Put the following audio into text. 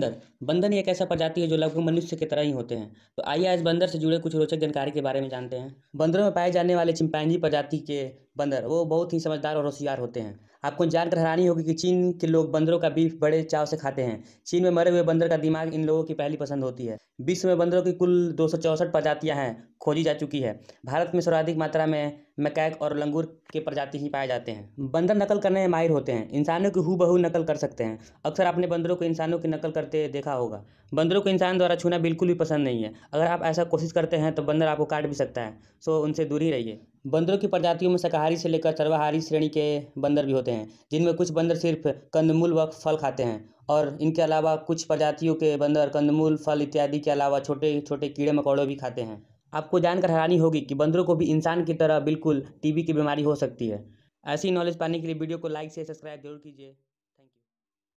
बंदर बंदर एक ऐसा प्रजाति है जो लगभग मनुष्य की तरह ही होते हैं तो आइए आज बंदर से जुड़े कुछ रोचक जानकारी के बारे में जानते हैं बंदरों में पाए जाने वाले चिंपैंजी प्रजाति के बंदर वो बहुत ही समझदार और होशियार होते हैं आपको जानकर हैरानी होगी कि चीन के लोग बंदरों का बीफ बड़े चाव से खाते हैं चीन में मरे हुए बंदर का दिमाग इन लोगों की पहली पसंद होती है विश्व में बंदरों की कुल दो प्रजातियां हैं खोजी जा चुकी है भारत में सर्वाधिक मात्रा में मकैक और लंगूर के प्रजाति ही पाए जाते हैं बंदर नकल करने में माहिर होते हैं इंसानों की हूबहू नकल कर सकते हैं अक्सर आपने बंदरों को इंसानों की नकल करते देखा होगा बंदरों को इंसान द्वारा छूना बिल्कुल भी पसंद नहीं है अगर आप ऐसा कोशिश करते हैं तो बंदर आपको काट भी सकता है सो उनसे दूर ही रहिए बंदरों की प्रजातियों में शाकाहारी से लेकर सर्वाहारी श्रेणी के बंदर भी होते हैं जिनमें कुछ बंदर सिर्फ कंदमूल व फल खाते हैं और इनके अलावा कुछ प्रजातियों के बंदर कंदमूल फल इत्यादि के अलावा छोटे छोटे कीड़े मकौड़े भी खाते हैं आपको जानकर हैरानी होगी कि बंदरों को भी इंसान की तरह बिल्कुल टीबी की बीमारी हो सकती है ऐसी नॉलेज पाने के लिए वीडियो को लाइक से सब्सक्राइब जरूर कीजिए